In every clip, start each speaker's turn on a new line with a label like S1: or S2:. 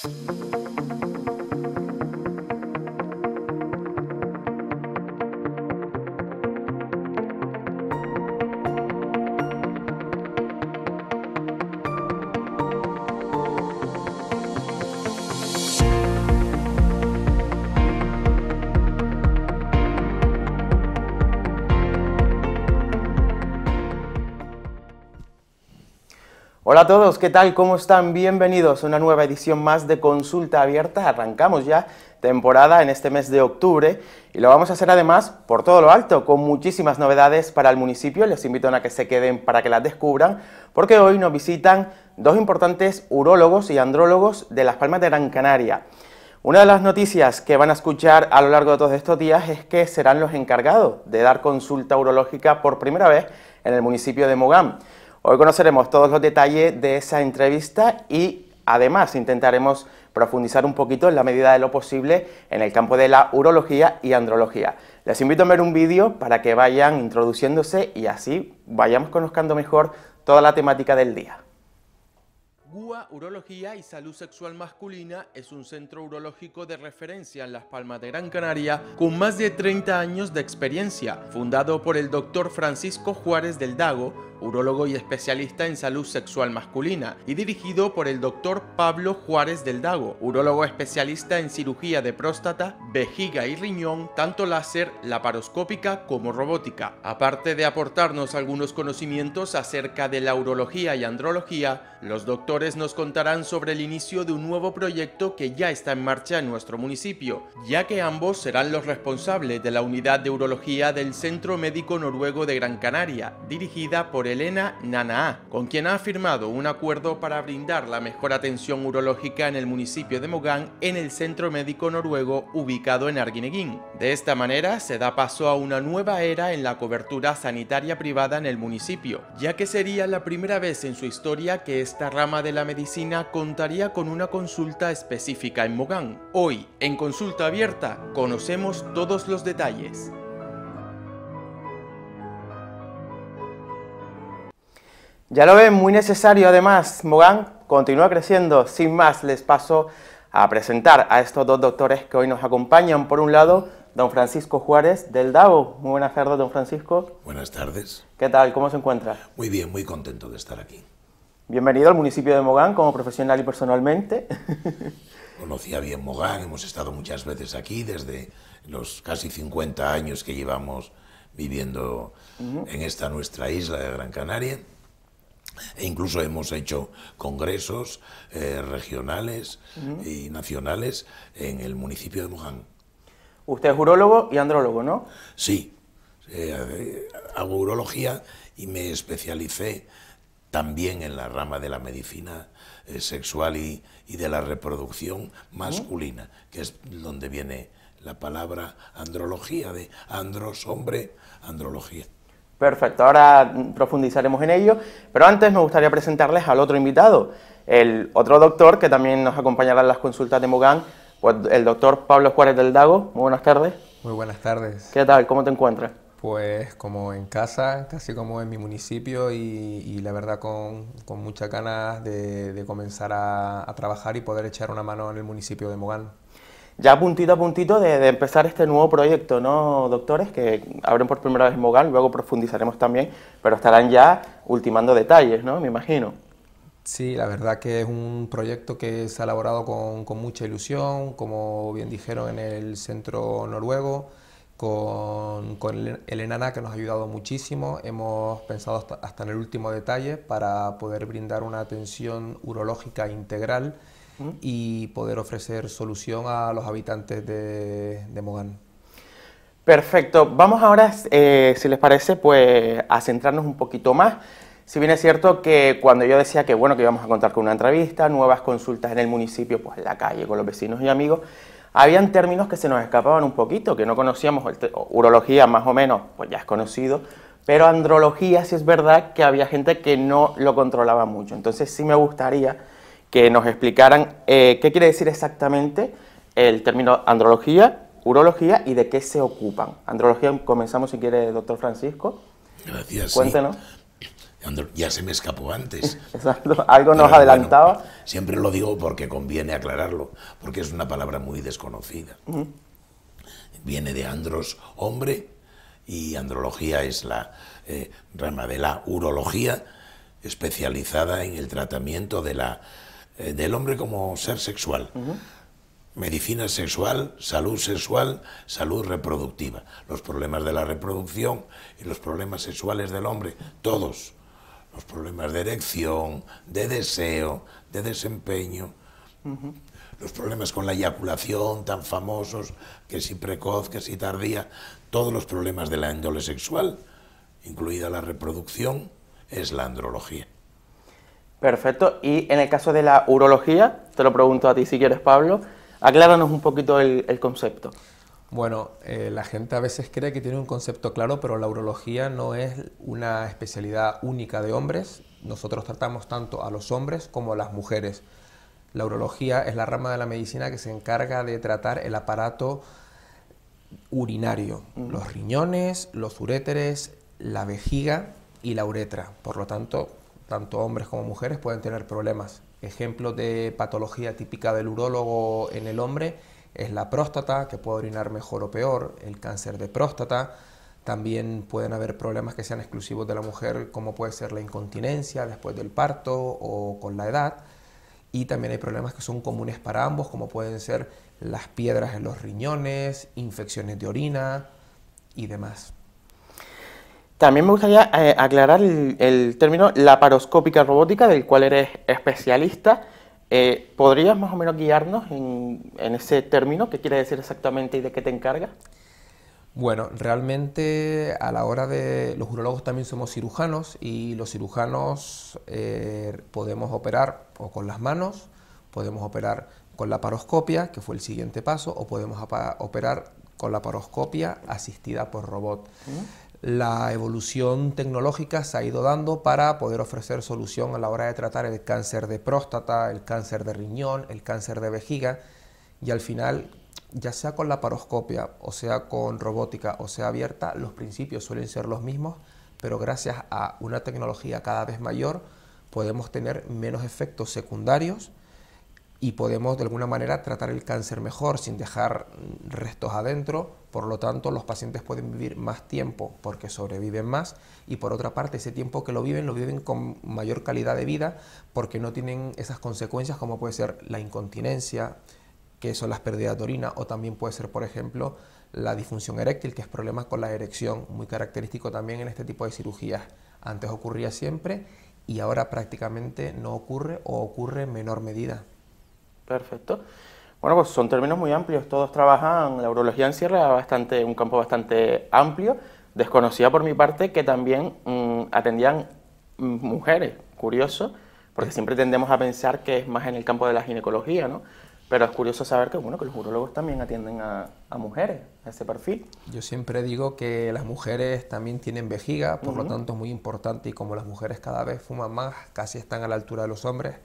S1: Thank you. Hola a todos, ¿qué tal? ¿Cómo están? Bienvenidos a una nueva edición más de Consulta Abierta. Arrancamos ya temporada en este mes de octubre y lo vamos a hacer además por todo lo alto, con muchísimas novedades para el municipio. Les invito a que se queden para que las descubran, porque hoy nos visitan dos importantes urólogos y andrólogos de Las Palmas de Gran Canaria. Una de las noticias que van a escuchar a lo largo de todos estos días es que serán los encargados de dar consulta urológica por primera vez en el municipio de Mogán. Hoy conoceremos todos los detalles de esa entrevista y además intentaremos profundizar un poquito en la medida de lo posible en el campo de la urología y andrología. Les invito a ver un vídeo para que vayan introduciéndose y así vayamos conozcando mejor toda la temática del día. GUA Urología y Salud Sexual Masculina es un centro urológico de referencia en Las Palmas de Gran Canaria con más de 30 años de experiencia, fundado por el doctor Francisco Juárez del Dago, urólogo y especialista en salud sexual masculina, y dirigido por el doctor Pablo Juárez del Dago, urólogo especialista en cirugía de próstata, vejiga y riñón, tanto láser, laparoscópica como robótica. Aparte de aportarnos algunos conocimientos acerca de la urología y andrología, los doctores nos contarán sobre el inicio de un nuevo proyecto que ya está en marcha en nuestro municipio, ya que ambos serán los responsables de la unidad de urología del Centro Médico Noruego de Gran Canaria, dirigida por Elena Nanaa, con quien ha firmado un acuerdo para brindar la mejor atención urológica en el municipio de Mogán en el Centro Médico Noruego ubicado en Arguineguín. De esta manera se da paso a una nueva era en la cobertura sanitaria privada en el municipio, ya que sería la primera vez en su historia que esta rama de la medicina contaría con una consulta específica en Mogán. Hoy, en Consulta Abierta, conocemos todos los detalles. Ya lo ven, muy necesario además. Mogán continúa creciendo. Sin más, les paso a presentar a estos dos doctores que hoy nos acompañan. Por un lado, don Francisco Juárez del DAO. Muy buenas tardes, don Francisco.
S2: Buenas tardes.
S1: ¿Qué tal? ¿Cómo se encuentra?
S2: Muy bien, muy contento de estar aquí.
S1: Bienvenido al municipio de Mogán como profesional y personalmente.
S2: Conocía bien Mogán, hemos estado muchas veces aquí desde los casi 50 años que llevamos viviendo en esta nuestra isla de Gran Canaria. E incluso hemos hecho congresos eh, regionales y nacionales en el municipio de Mogán. Usted es urólogo y andrólogo, ¿no? Sí, eh, hago urología y me especialicé también en la rama de la medicina eh, sexual y, de la reproducción masculina, que es donde viene la palabra andrología, de andros, hombre, andrología. Perfecto, ahora
S1: profundizaremos en ello, pero antes me gustaría presentarles al otro invitado, el otro doctor que también nos acompañará en las consultas de Mogán, pues el doctor Pablo Juárez del Dago. Muy buenas tardes.
S3: Muy buenas tardes.
S1: ¿Qué tal? ¿Cómo te encuentras?
S3: Pues como en casa, casi como en mi municipio y, la verdad con, con muchas ganas de, comenzar a, trabajar y poder echar una mano en el municipio de Mogán.
S1: Ya puntito a puntito de, empezar este nuevo proyecto, ¿no, doctores? Que abren por primera vez Mogán, luego profundizaremos también, pero estarán ya ultimando detalles, ¿no? Me imagino.
S3: Sí, la verdad que es un proyecto que se ha elaborado con mucha ilusión, como bien dijeron en el centro noruego con, Elena que nos ha ayudado muchísimo. Hemos pensado hasta, en el último detalle para poder brindar una atención urológica integral mm. y poder ofrecer solución a los habitantes de, Mogán.
S1: Perfecto, vamos ahora, eh, si les parece, pues a centrarnos un poquito más. Si bien es cierto que cuando yo decía que bueno, que íbamos a contar con una entrevista, nuevas consultas en el municipio, pues en la calle, con los vecinos y amigos, habían términos que se nos escapaban un poquito, que no conocíamos, urología más o menos, pues ya es conocido, pero andrología sí es verdad que había gente que no lo controlaba mucho. Entonces sí me gustaría que nos explicaran eh, qué quiere decir exactamente el término andrología, urología y de qué se ocupan. Andrología, comenzamos si quiere, doctor Francisco.
S2: Gracias. Cuéntenos. Ya se me escapó antes. Exacto, algo nos adelantaba. siempre lo digo porque conviene aclararlo, porque es una palabra muy desconocida. Viene de andros, hombre, y andrología es la eh, rama de la urología especializada en el tratamiento de la, eh, del hombre como ser sexual. Medicina sexual, salud sexual, salud reproductiva. Los problemas de la reproducción y los problemas sexuales del hombre, todos los problemas de erección, de deseo, de desempeño, los problemas con la eyaculación tan famosos, que si precoz, que si tardía, todos los problemas de la índole sexual, incluida la reproducción, es la andrología. Perfecto. Y en el caso de la urología, te
S1: lo pregunto a ti si quieres, Pablo, acláranos un poquito el concepto. Bueno, eh,
S3: la gente a veces cree que tiene un concepto claro, pero la urología no es una especialidad única de hombres. Nosotros tratamos tanto a los hombres como a las mujeres. La urología es la rama de la medicina que se encarga de tratar el aparato urinario, los riñones, los uréteres, la vejiga y la uretra. Por lo tanto, tanto hombres como mujeres pueden tener problemas. Ejemplo de patología típica del urólogo en el hombre es la próstata, que puede orinar mejor o peor, el cáncer de próstata. También pueden haber problemas que sean exclusivos de la mujer, como puede ser la incontinencia después del parto o con la edad. Y también hay problemas que son comunes para ambos, como pueden ser las piedras en los riñones, infecciones de orina
S1: y demás. También me gustaría eh, aclarar el, el, término laparoscópica robótica, del cual eres especialista. Eh, ¿Podrías más o menos guiarnos en, ese término? ¿Qué quiere decir exactamente y de qué te encargas?
S3: Bueno, realmente a la hora de... Los urologos también somos cirujanos y los cirujanos eh, podemos operar o con las manos, podemos operar con la paroscopia, que fue el siguiente paso, o podemos operar con la paroscopia asistida por robot. Mm la evolución tecnológica se ha ido dando para poder ofrecer solución a la hora de tratar el cáncer de próstata, el cáncer de riñón, el cáncer de vejiga y al final, ya sea con la paroscopia, o sea con robótica, o sea abierta, los principios suelen ser los mismos, pero gracias a una tecnología cada vez mayor podemos tener menos efectos secundarios y podemos de alguna manera tratar el cáncer mejor sin dejar restos adentro, por lo tanto los pacientes pueden vivir más tiempo porque sobreviven más y por otra parte ese tiempo que lo viven lo viven con mayor calidad de vida porque no tienen esas consecuencias como puede ser la incontinencia, que son las pérdidas de orina o también puede ser por ejemplo la disfunción eréctil, que es problemas con la erección, muy característico también en este tipo de cirugías. Antes ocurría siempre y ahora prácticamente no ocurre o ocurre en menor medida.
S1: Perfecto. Bueno, pues son términos muy amplios. Todos trabajan, la urología encierra bastante, un campo bastante amplio. Desconocía por mi parte que también mm, atendían mm, mujeres, curioso, porque siempre tendemos a pensar que es más en el campo de la ginecología, ¿no? Pero es curioso saber que, bueno, que los urologos también atienden a, mujeres, a ese perfil.
S3: Yo siempre digo que las mujeres también tienen vejiga, por lo tanto es muy importante y como las mujeres cada vez fuman más, casi están a la altura de los hombres,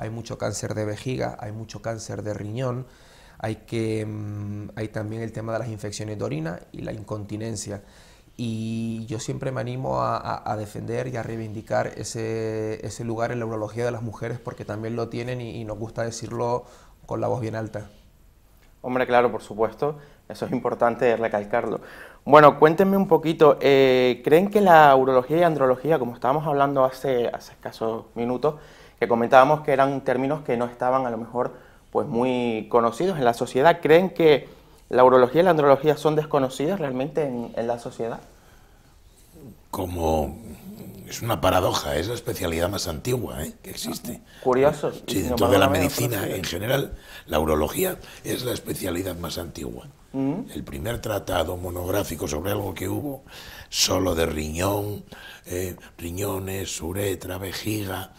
S3: hay mucho cáncer de vejiga, hay mucho cáncer de riñón, hay, que, mm, hay también el tema de las infecciones de orina y la incontinencia. Y yo siempre me animo a, defender y a reivindicar ese, ese, lugar en la urología de las mujeres porque también lo tienen y, nos gusta decirlo con la voz bien alta.
S1: Hombre, claro, por supuesto. Eso es importante recalcarlo. Bueno, cuéntenme un poquito, eh, ¿creen que la urología y andrología, como estábamos hablando hace, hace escasos minutos, que comentábamos que eran términos que no estaban a lo mejor pues muy conocidos en la sociedad. ¿Creen que la urología y la andrología son desconocidas realmente en, la sociedad?
S2: Como es una paradoja, es la especialidad más antigua ¿eh? que existe.
S1: Curioso. Sí, dentro de la medicina en
S2: general, la urología es la especialidad más antigua. Mm. El primer tratado monográfico sobre algo que hubo, solo de riñón, eh, riñones, uretra, vejiga,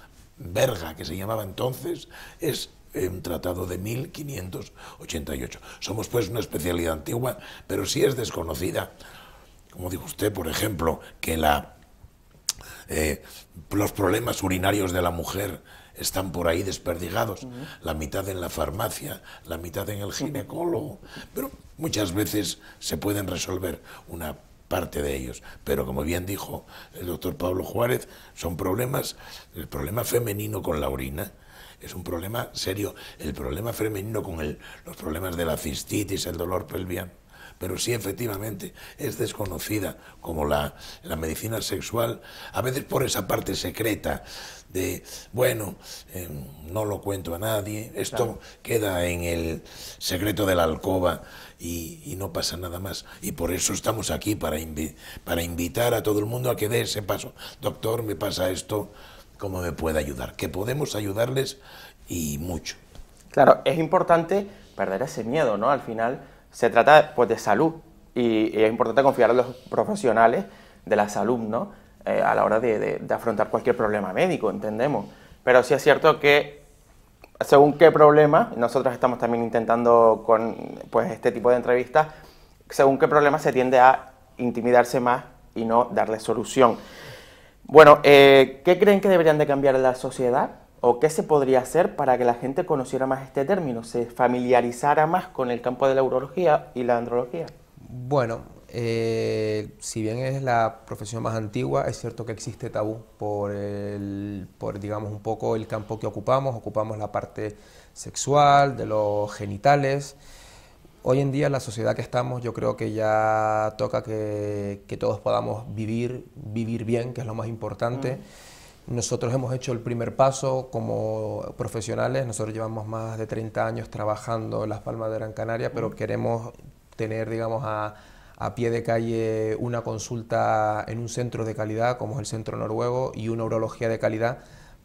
S2: Verga, que se llamaba entonces, es un em, tratado de 1588. Somos pues una especialidad antigua, pero sí es desconocida, como dijo usted, por ejemplo, que la, eh, los problemas urinarios de la mujer están por ahí desperdigados, la mitad en la farmacia, la mitad en el ginecólogo, pero muchas veces se pueden resolver una parte de ellos. Pero como bien dijo el doctor Pablo Juárez, son problemas, el problema femenino con la orina, es un problema serio, el problema femenino con el, los problemas de la cistitis, el dolor pelviano. Pero sí, efectivamente, es desconocida como la, medicina sexual, a veces por esa parte secreta de, bueno, eh, no lo cuento a nadie, esto queda en el secreto de la alcoba y, no pasa nada más. Y por eso estamos aquí, para, para invitar a todo el mundo a que dé ese paso. Doctor, me pasa esto, ¿cómo me puede ayudar? Que podemos ayudarles y mucho.
S1: Claro, es importante perder ese miedo, ¿no? Al final se trata pues, de salud y, es importante confiar en los profesionales de la salud, ¿no? Eh, a la hora de afrontar cualquier problema médico, entendemos. Pero sí es cierto que según qué problema, nosotros estamos también intentando con pues, este tipo de entrevistas, según qué problema se tiende a intimidarse más y no darle solución. Bueno, eh, ¿qué creen que deberían de cambiar la sociedad? ¿O qué se podría hacer para que la gente conociera más este término, se familiarizara más con el campo de la urología y la andrología?
S3: Bueno, eh, si bien es la profesión más antigua, es cierto que existe tabú por, el, por, digamos, un poco el campo que ocupamos. Ocupamos la parte sexual, de los genitales. Hoy en día, la sociedad que estamos, yo creo que ya toca que, todos podamos vivir, vivir bien, que es lo más importante. Mm. Nosotros hemos hecho el primer paso como profesionales. Nosotros llevamos más de 30 años trabajando en Las Palmas de Gran Canaria, pero mm. queremos tener, digamos, a a pie de calle una consulta en un centro de calidad, como es el centro noruego, y una urología de calidad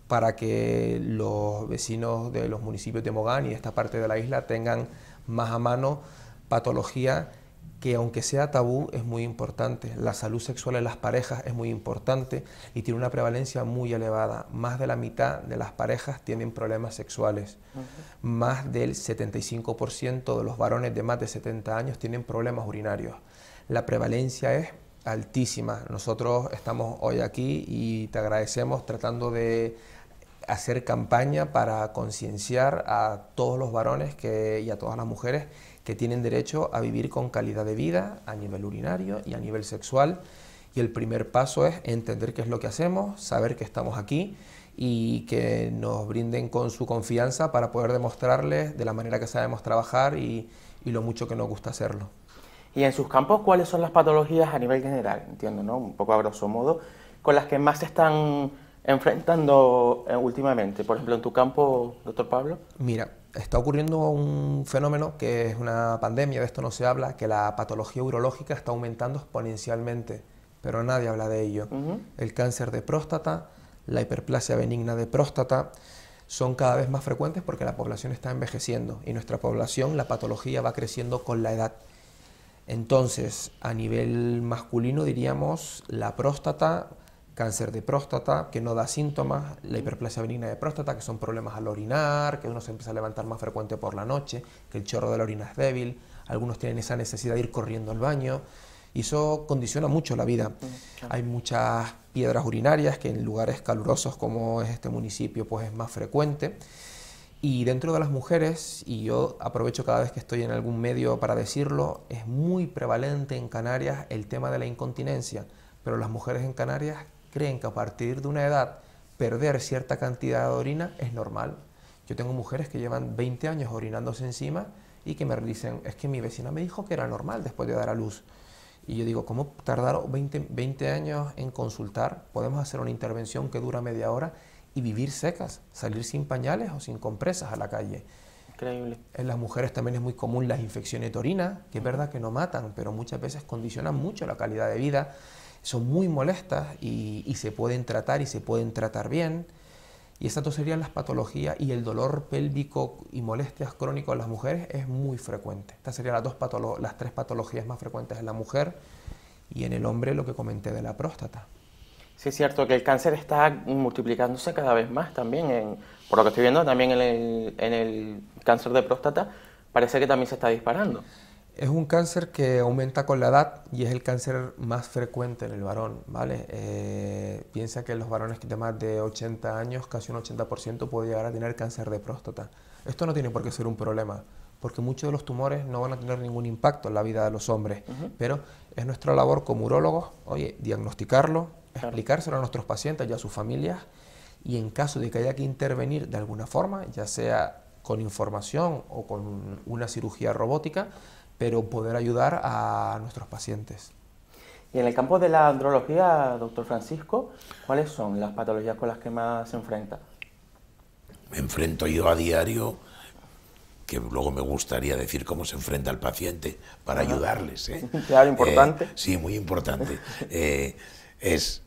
S3: para que los vecinos de los municipios de Mogán y de esta parte de la isla tengan más a mano patología que aunque sea tabú es muy importante. La salud sexual en las parejas es muy importante y tiene una prevalencia muy elevada. Más de la mitad de las parejas tienen problemas sexuales. Más del 75% de los varones de más de 70 años tienen problemas urinarios. La prevalencia es altísima. Nosotros estamos hoy aquí y te agradecemos tratando de hacer campaña para concienciar a todos los varones que, y a todas las mujeres que tienen derecho a vivir con calidad de vida a nivel urinario y a nivel sexual. Y el primer paso es entender qué es lo que hacemos, saber que estamos aquí y que nos brinden con su confianza para poder demostrarles de la manera que
S1: sabemos trabajar y, y lo mucho que nos gusta hacerlo. Y en sus campos, ¿cuáles son las patologías a nivel general? Entiendo, ¿no? Un poco a grosso modo, con las que más se están enfrentando eh, últimamente. Por ejemplo, en tu campo, doctor Pablo.
S3: Mira, está ocurriendo un fenómeno que es una pandemia, de esto no se habla, que la patología urológica está aumentando exponencialmente, pero nadie habla de ello. El cáncer de próstata, la hiperplasia benigna de próstata, son cada vez más frecuentes porque la población está envejeciendo y nuestra población, la patología va creciendo con la edad. Entonces, a nivel masculino diríamos la próstata, cáncer de próstata, que no da síntomas, la hiperplasia benigna de próstata, que son problemas al orinar, que uno se empieza a levantar más frecuente por la noche, que el chorro de la orina es débil, algunos tienen esa necesidad de ir corriendo al baño, y eso condiciona mucho la vida. Hay muchas piedras urinarias que en lugares calurosos como es este municipio, pues es más frecuente. Y dentro de las mujeres, y yo aprovecho cada vez que estoy en algún medio para decirlo, es muy prevalente en Canarias el tema de la incontinencia, pero las mujeres en Canarias creen que a partir de una edad perder cierta cantidad de orina es normal. Yo tengo mujeres que llevan 20 años orinándose encima y que me dicen, es que mi vecina me dijo que era normal después de dar a luz. Y yo digo, ¿cómo tardaron 20, 20 años en consultar? Podemos hacer una intervención que dura media hora y vivir secas, salir sin pañales o sin compresas a la calle. Increíble. En las mujeres también es muy común las infecciones de orina, que es verdad que no matan, pero muchas veces condicionan mucho la calidad de vida son muy molestas y, se pueden tratar y se pueden tratar bien. Y esas dos serían las patologías y el dolor pélvico y molestias crónicas en las mujeres es muy frecuente. Estas serían las, dos las tres patologías más frecuentes en la mujer y en el hombre lo que comenté de la próstata.
S1: Sí, es cierto que el cáncer está multiplicándose cada vez más también, en, por lo que estoy viendo también en el, en el cáncer de próstata, parece que también se está disparando.
S3: Es un cáncer que aumenta con la edad y es el cáncer más frecuente en el varón, ¿vale? Eh, piensa que los varones que de más de 80 años, casi un 80% puede llegar a tener cáncer de próstata. Esto no tiene por qué ser un problema, porque muchos de los tumores no van a tener ningún impacto en la vida de los hombres, pero es nuestra labor como urólogos, oye, diagnosticarlo, explicárselo a nuestros pacientes y a sus familias, y en caso de que haya que intervenir de alguna forma, ya sea con información o con una cirugía robótica, pero poder ayudar a nuestros
S1: pacientes. Y en el campo de la andrología, doctor Francisco, ¿cuáles son las patologías con las que más se enfrenta?
S2: Me enfrento yo a diario, que luego me gustaría decir cómo se enfrenta el paciente para ayudarles. ¿eh? Claro, importante. Eh, sí, muy importante. Eh, es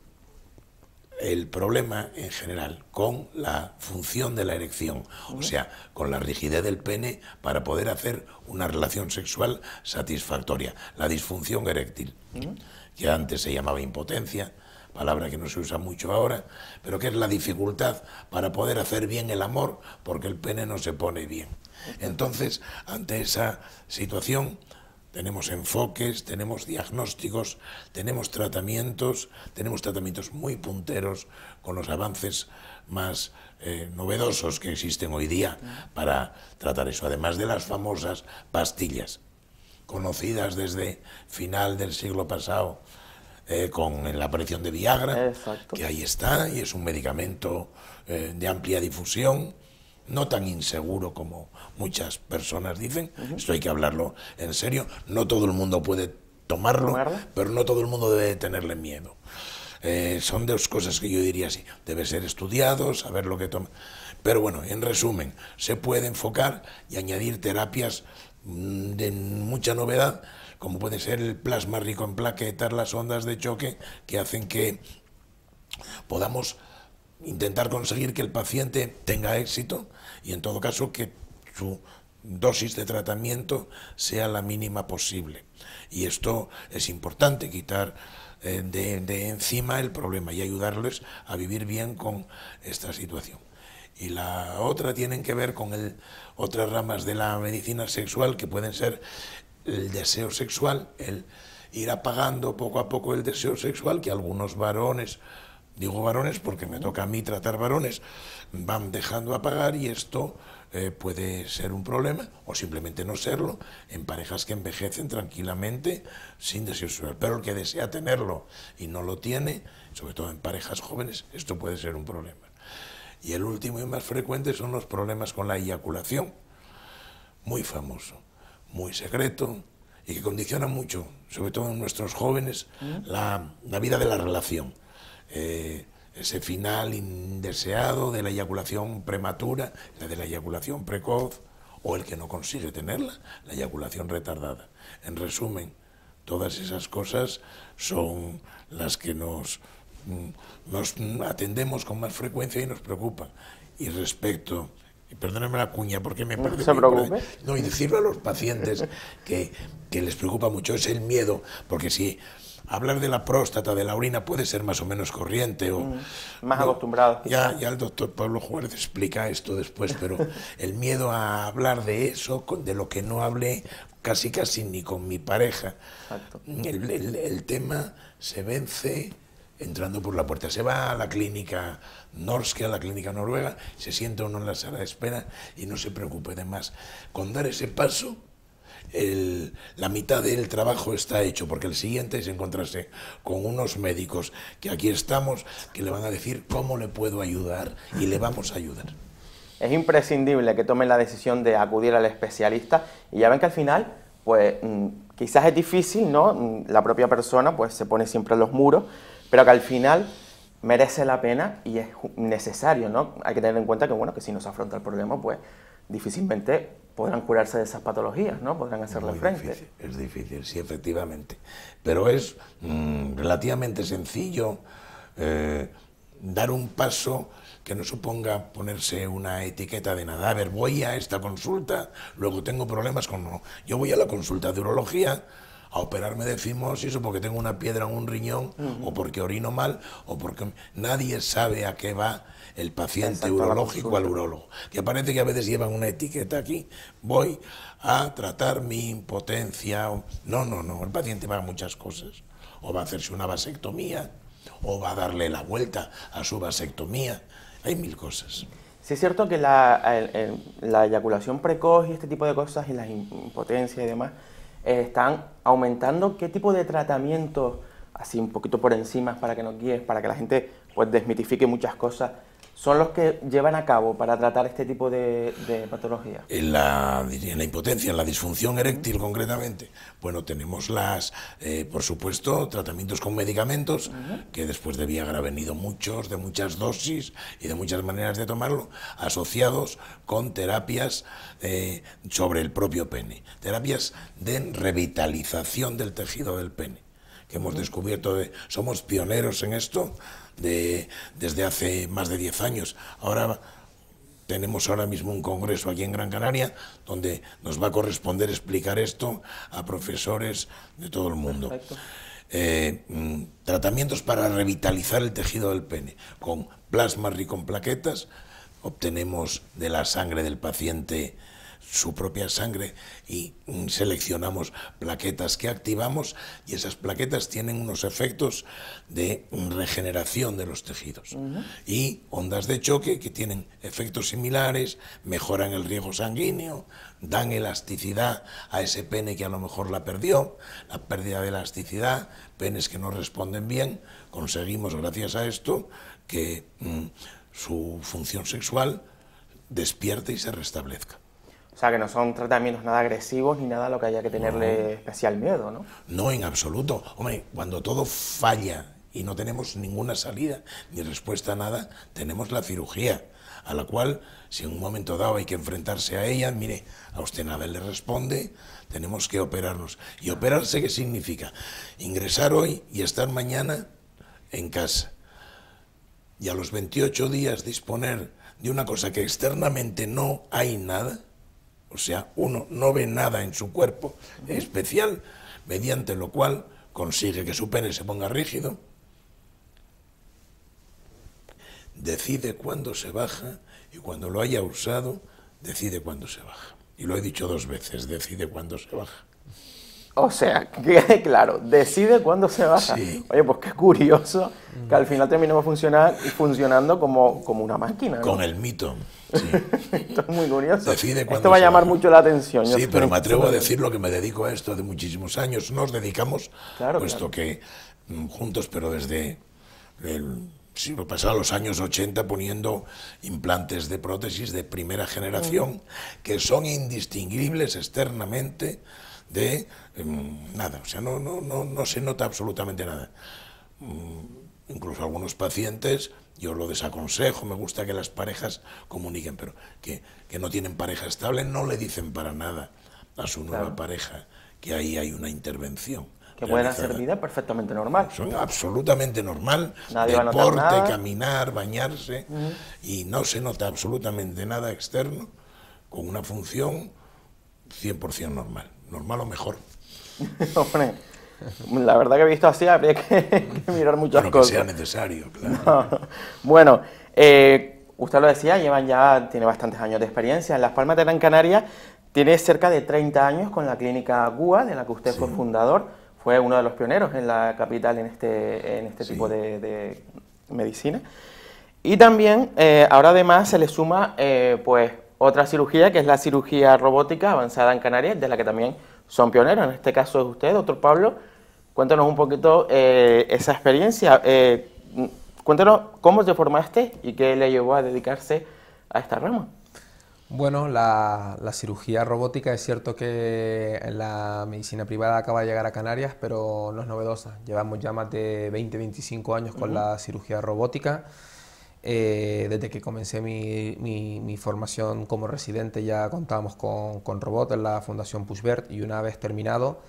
S2: el problema en general con la función de la erección, o sea, con la rigidez del pene para poder hacer una relación sexual satisfactoria, la disfunción eréctil, que antes se llamaba impotencia, palabra que no se usa mucho ahora, pero que es la dificultad para poder hacer bien el amor porque el pene no se pone bien. Entonces, ante esa situación, tenemos enfoques, tenemos diagnósticos, tenemos tratamientos, tenemos tratamientos muy punteros con los avances más eh, novedosos que existen hoy día para tratar eso, además de las famosas pastillas, conocidas desde final del siglo pasado eh, con la aparición de Viagra, que ahí está y es un medicamento eh, de amplia difusión, no tan inseguro como muchas personas dicen, esto hay que hablarlo en serio, no todo el mundo puede tomarlo, pero no todo el mundo debe tenerle miedo. Eh, son dos cosas que yo diría así, debe ser estudiado, saber lo que toma. Pero bueno, en resumen, se puede enfocar y añadir terapias mm, de mucha novedad, como puede ser el plasma rico en plaquetas, las ondas de choque, que hacen que podamos intentar conseguir que el paciente tenga éxito y en todo caso que su dosis de tratamiento sea la mínima posible. Y esto es importante, quitar eh, de, encima el problema y ayudarles a vivir bien con esta situación. Y la otra tiene que ver con otras ramas de la medicina sexual que pueden ser el deseo sexual, el ir apagando poco a poco el deseo sexual que algunos varones digo varones porque me toca a mí tratar varones, van dejando apagar y esto eh, puede ser un problema o simplemente no serlo en parejas que envejecen tranquilamente sin deseo sexual. Pero el que desea tenerlo y no lo tiene, sobre todo en parejas jóvenes, esto puede ser un problema. Y el último y más frecuente son los problemas con la eyaculación, muy famoso, muy secreto y que condiciona mucho, sobre todo en nuestros jóvenes, mm. la, vida de la relación. Eh, ese final indeseado de la eyaculación prematura, la de la eyaculación precoz o el que no consigue tenerla, la eyaculación retardada. En resumen, todas esas cosas son las que nos, mm, atendemos con más frecuencia y nos preocupan. Y respecto y perdóname la cuña porque me parece... No y decirlo a los pacientes que, que les preocupa mucho es el miedo, porque si hablar de la próstata, de la orina, puede ser más o menos corriente. O, mm, más acostumbrado. Ya, el doctor Pablo Juárez explica esto después, pero el miedo a hablar de eso, de lo que no hablé casi casi ni con mi pareja, el, tema se vence entrando por la puerta. Se va a la clínica Norske, a la clínica noruega, se sienta uno en la sala de espera y no se preocupe de más. Con dar ese paso la mitad del trabajo está hecho, porque el siguiente es encontrarse con unos médicos que aquí estamos, que le van a decir cómo le puedo ayudar y le vamos a ayudar. Es imprescindible que tomen la decisión de acudir
S1: al especialista y ya ven que al final, pues mm, quizás es difícil, ¿no? Mm, la propia persona pues se pone siempre en los muros, pero que al final merece la pena y es necesario, ¿no? Hay que tener en cuenta que, bueno, que si no se afronta el problema, pues difícilmente podrán curarse de esas patologías, ¿no? Podrán hacerle frente.
S2: es difícil, sí, efectivamente. Pero es mm, relativamente sencillo eh, dar un paso que no suponga ponerse una etiqueta de nada. A ver, voy a esta consulta, luego tengo problemas con... Yo voy a la consulta de urología a operarme de fimosis o porque tengo una piedra en un riñón o porque orino mal o porque nadie sabe a qué va el paciente urológico al urologo Que parece que a veces llevan una etiqueta aquí, voy a tratar mi impotencia. No, no, no, el paciente va a muchas cosas. O va a hacerse una vasectomía, o va a darle la vuelta a su vasectomía. Hay mil cosas. Sí es cierto que la, la eyaculación precoz
S1: y este tipo de cosas y las impotencias y demás eh, están aumentando. ¿Qué tipo de tratamientos, así un poquito por encima, para que nos guíes, para que la gente pues, desmitifique muchas cosas son los que llevan a cabo para tratar este tipo de, patología.
S2: En la, en impotencia, en la disfunción eréctil concretamente, bueno, tenemos las, eh, por supuesto, tratamientos con medicamentos, que después de Viagra han venido muchos, de muchas dosis y de muchas maneras de tomarlo, asociados con terapias eh, sobre el propio pene, terapias de revitalización del tejido del pene, que hemos descubierto, somos pioneros en esto desde hace más de 10 años. Ahora tenemos ahora mismo un congreso aquí en Gran Canaria donde nos va a corresponder explicar esto a profesores de todo el mundo. Eh, mm, tratamientos para revitalizar el tejido del pene con plasma rico con plaquetas. Obtenemos de la sangre del paciente su propia sangre y seleccionamos plaquetas que activamos y esas plaquetas tienen unos efectos de regeneración de los tejidos y ondas de choque que tienen efectos similares, mejoran el riego sanguíneo, dan elasticidad a ese pene que a lo mejor la perdió, la pérdida de elasticidad, penes que no responden bien, conseguimos gracias a esto que mm, su función sexual despierte y se restablezca. O sea, que no
S1: son tratamientos nada agresivos ni nada lo que haya que tenerle especial miedo, ¿no?
S2: No, en absoluto. Hombre, cuando todo falla y no tenemos ninguna salida ni respuesta a nada, tenemos la cirugía, a la cual, si en un momento dado hay que enfrentarse a ella, mire, a usted nada le responde, tenemos que operarnos. ¿Y operarse qué significa? Ingresar hoy y estar mañana en casa. Y a los 28 días disponer de una cosa que externamente no hay nada, o sea, uno no ve nada en su cuerpo especial, mediante lo cual consigue que su pene se ponga rígido, decide cuándo se baja y cuando lo haya usado, decide cuándo se baja. Y lo he dicho dos veces, decide cuándo se baja. O sea,
S1: quede claro, decide cuándo se baja. Oye, pues qué curioso que al final terminemos funcionando
S2: como, una máquina. Con el mito. esto es muy curioso. esto va a llamar
S1: mucho la atención. Sí, pero me atrevo a decir lo
S2: que me dedico a esto de muchísimos años. Nos dedicamos, puesto que mm, juntos, pero desde el siglo pasado, los años 80, poniendo implantes de prótesis de primera generación, mm. que son indistinguibles externamente de em, nada, o sea, no, no, no, se nota absolutamente nada. Mm, incluso algunos pacientes, yo lo desaconsejo, me gusta que las parejas comuniquen, pero que, no tienen pareja estable no le dicen para nada a su nueva pareja que ahí hay una intervención. Que pueden hacer vida perfectamente normal. Son absolutamente normal. Deporte, caminar, bañarse, y no se nota absolutamente nada externo con una función 100% normal normal o mejor. Hombre, la verdad que he visto así, habría que, mirar muchas cosas. Que sea necesario, claro. Bueno,
S1: eh, usted lo decía, llevan ya, tiene bastantes años de experiencia. En Las Palmas de Gran Canaria tiene cerca de 30 años con la clínica GUA, de la que usted fue fundador. Fue uno de los pioneros en la capital en este, en este tipo de, medicina. Y también, eh, ahora además se le suma eh, pues otra cirugía que es la cirugía robótica avanzada en Canarias, de la que también son pioneros. En este caso es usted, doctor Pablo. Cuéntanos un poquito eh, esa experiencia. Eh, cuéntanos cómo te formaste y qué le llevó a dedicarse a esta rama.
S3: Bueno, la, cirugía robótica es cierto que la medicina privada acaba de llegar a Canarias, pero no es novedosa. Llevamos ya más de 20-25 años con la cirugía robótica. Eh, desde que comencé mi, formación como residente ya contábamos con, robots robot en la Fundación Pushbert y una vez terminado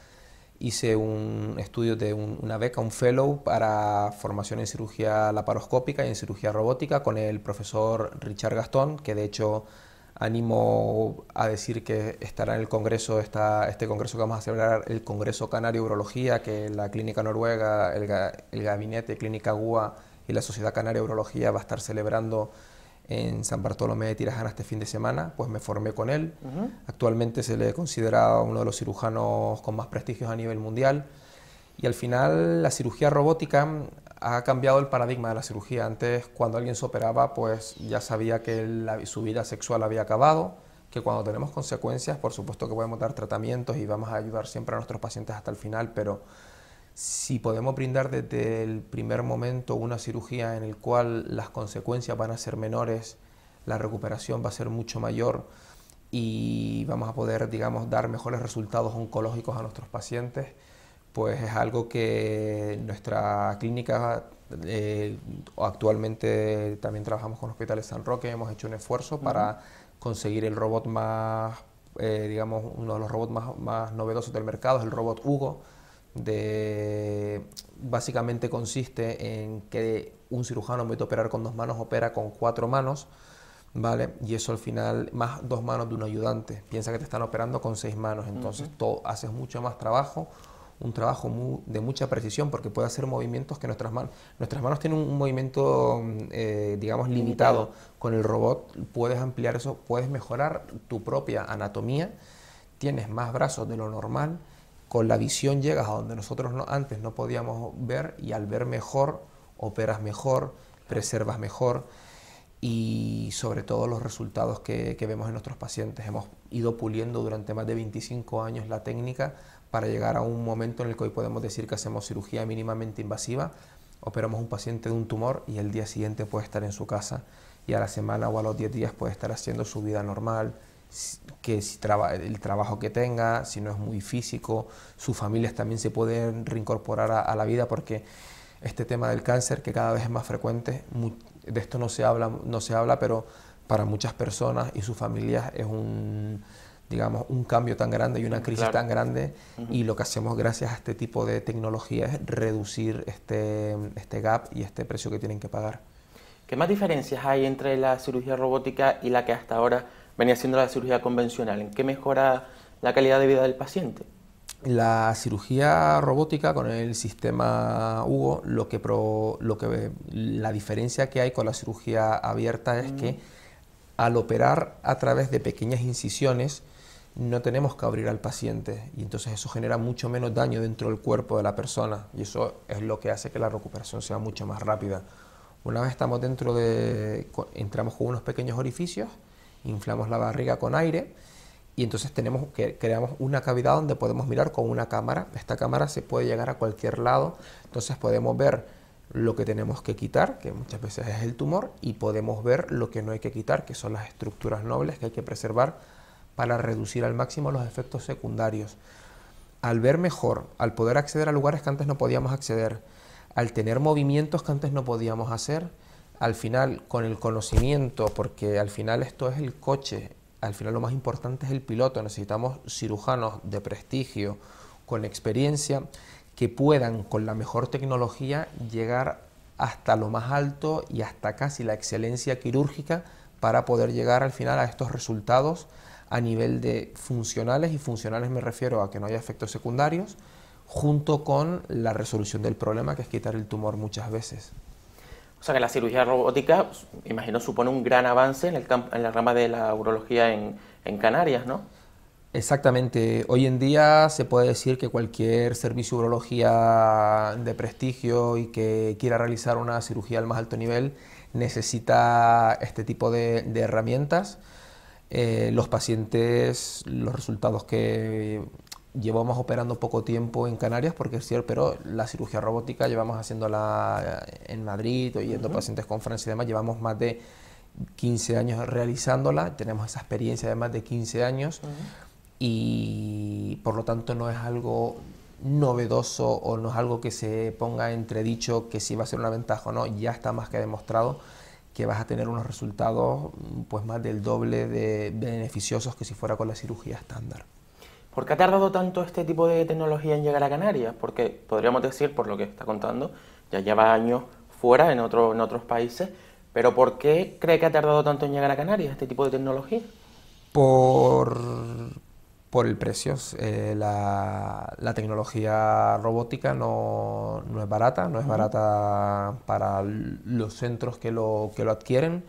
S3: hice un estudio de una beca, un fellow para formación en cirugía laparoscópica y en cirugía robótica con el profesor Richard Gastón, que de hecho animo a decir que estará en el congreso, este congreso que vamos a celebrar, el Congreso Canario Urología, que la Clínica Noruega, el, el Gabinete Clínica GUA, y la Sociedad Canaria de Urología va a estar celebrando en San Bartolomé de Tirajana este fin de semana, pues me formé con él. Actualmente se le considera uno de los cirujanos con más prestigios a nivel mundial. Y al final la cirugía robótica ha cambiado el paradigma de la cirugía. Antes, cuando alguien se operaba, pues ya sabía que su vida sexual había acabado, que cuando tenemos consecuencias, por supuesto que podemos dar tratamientos y vamos a ayudar siempre a nuestros pacientes hasta el final, pero si podemos brindar desde el primer momento una cirugía en el cual las consecuencias van a ser menores, la recuperación va a ser mucho mayor y vamos a poder, digamos, dar mejores resultados oncológicos a nuestros pacientes, pues es algo que nuestra clínica eh, actualmente también trabajamos con hospitales San Roque, hemos hecho un esfuerzo para conseguir el robot más, eh, digamos, uno de los robots más, más novedosos del mercado, es el robot Hugo, de básicamente consiste en que un cirujano en vez de operar con dos manos opera con cuatro manos, ¿vale? Y eso al final más dos manos de un ayudante. Piensa que te están operando con seis manos, entonces haces mucho más trabajo, un trabajo de mucha precisión porque puede hacer movimientos que nuestras manos, nuestras manos tienen un, movimiento, eh, digamos, limitado. Con el robot puedes ampliar eso, puedes mejorar tu propia anatomía, tienes más brazos de lo normal con la visión llegas a donde nosotros antes no podíamos ver y al ver mejor, operas mejor, preservas mejor y sobre todo los resultados que, que, vemos en nuestros pacientes. Hemos ido puliendo durante más de 25 años la técnica para llegar a un momento en el que hoy podemos decir que hacemos cirugía mínimamente invasiva, operamos un paciente de un tumor y el día siguiente puede estar en su casa y a la semana o a los 10 días puede estar haciendo su vida normal, que si el trabajo que tenga, si no es muy físico, sus familias también se pueden reincorporar a, la vida porque este tema del cáncer que cada vez es más frecuente, de esto no se habla, no se habla, pero para muchas personas y sus familias es un digamos, un cambio tan grande y una crisis tan grande y lo que hacemos gracias a este tipo de tecnología es reducir este, este gap y este precio que tienen que pagar.
S1: ¿Qué más diferencias hay entre la cirugía robótica y la que hasta ahora venía siendo la cirugía convencional? ¿En qué mejora la calidad de vida del paciente?
S3: La cirugía robótica con el sistema Hugo, lo que, lo que la diferencia que hay con la cirugía abierta es mm. que al operar a través de pequeñas incisiones no tenemos que abrir al paciente y entonces eso genera mucho menos daño dentro del cuerpo de la persona y eso es lo que hace que la recuperación sea mucho más rápida. Una vez estamos dentro de entramos con unos pequeños orificios inflamos la barriga con aire y entonces tenemos que creamos una cavidad donde podemos mirar con una cámara. Esta cámara se puede llegar a cualquier lado, entonces podemos ver lo que tenemos que quitar, que muchas veces es el tumor, y podemos ver lo que no hay que quitar, que son las estructuras nobles que hay que preservar para reducir al máximo los efectos secundarios. Al ver mejor, al poder acceder a lugares que antes no podíamos acceder, al tener movimientos que antes no podíamos hacer, al final con el conocimiento, porque al final esto es el coche, al final lo más importante es el piloto, necesitamos cirujanos de prestigio, con experiencia, que puedan con la mejor tecnología llegar hasta lo más alto y hasta casi la excelencia quirúrgica para poder llegar al final a estos resultados a nivel de funcionales, y funcionales me refiero a que no haya efectos secundarios, junto con la resolución del problema, que es quitar el tumor muchas veces.
S1: O sea que la cirugía robótica, pues, imagino, supone un gran avance en, el en la rama de la urología en, Canarias, ¿no?
S3: Exactamente. Hoy en día se puede decir que cualquier servicio de urología de prestigio y que quiera realizar una cirugía al más alto nivel necesita este tipo de, herramientas. Eh, los pacientes, los resultados que llevamos operando poco tiempo en Canarias porque es cierto, pero la cirugía robótica llevamos haciéndola eh, en Madrid, oyendo pacientes con Francia y demás, llevamos más de 15 años realizándola, tenemos esa experiencia de más de 15 años y por lo tanto no es algo novedoso o no es algo que se ponga entredicho que si va a ser una ventaja o no, ya está más que demostrado que vas a tener unos resultados pues más del doble de beneficiosos que si fuera con la cirugía estándar.
S1: ¿Por qué ha tardado tanto este tipo de tecnología en llegar a Canarias? Porque podríamos decir, por lo que está contando, ya lleva años fuera, en, otros países, pero ¿por qué cree que ha tardado tanto en llegar a Canarias este tipo de tecnología?
S3: Por por el precio. Eh, la, tecnología robótica no, es barata, no es barata para los centros que lo, que lo adquieren,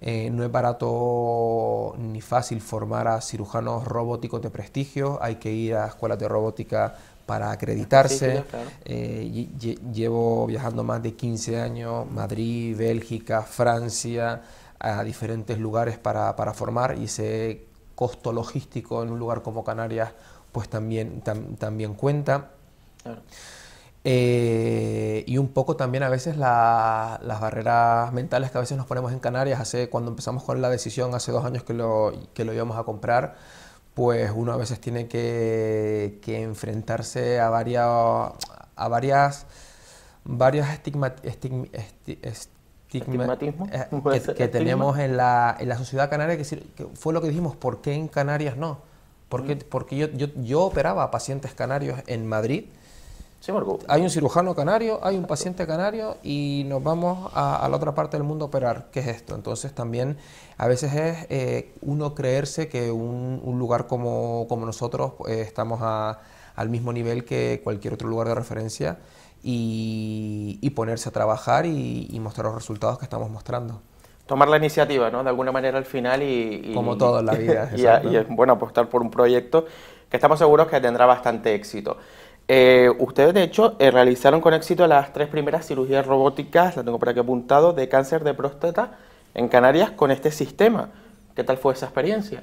S3: eh, no es barato ni fácil formar a cirujanos robóticos de prestigio, hay que ir a escuelas de robótica para acreditarse. Eh, llevo viajando más de 15 años, Madrid, Bélgica, Francia, a diferentes lugares para, para formar y sé costo logístico en un lugar como Canarias, pues también, también cuenta. Eh, y un poco también a veces las barreras mentales que a veces nos ponemos en Canarias. Hace, cuando empezamos con la decisión, hace dos años que lo, que lo íbamos a comprar, pues uno a veces tiene que, enfrentarse a, varias a varias, eh, que, tenemos en la, en la, sociedad canaria, que, fue lo que dijimos, ¿por qué en Canarias no? Porque, mm. porque yo, yo, yo, operaba a pacientes canarios en Madrid. Hay un cirujano canario, hay un paciente canario y nos vamos a, la otra parte del mundo a operar. ¿Qué es esto? Entonces también a veces es eh, uno creerse que un, un lugar como, como nosotros eh, estamos al mismo nivel que cualquier otro lugar de referencia y, ponerse a trabajar y, mostrar los resultados que estamos mostrando.
S1: Tomar la iniciativa, ¿no? De alguna manera al final y... Como todo en la vida. y, bueno, apostar por un proyecto que estamos seguros que tendrá bastante éxito. Eh, ustedes, de hecho, eh, realizaron con éxito las tres primeras cirugías robóticas, la tengo por aquí apuntado, de cáncer de próstata en Canarias con este sistema. ¿Qué tal fue esa experiencia?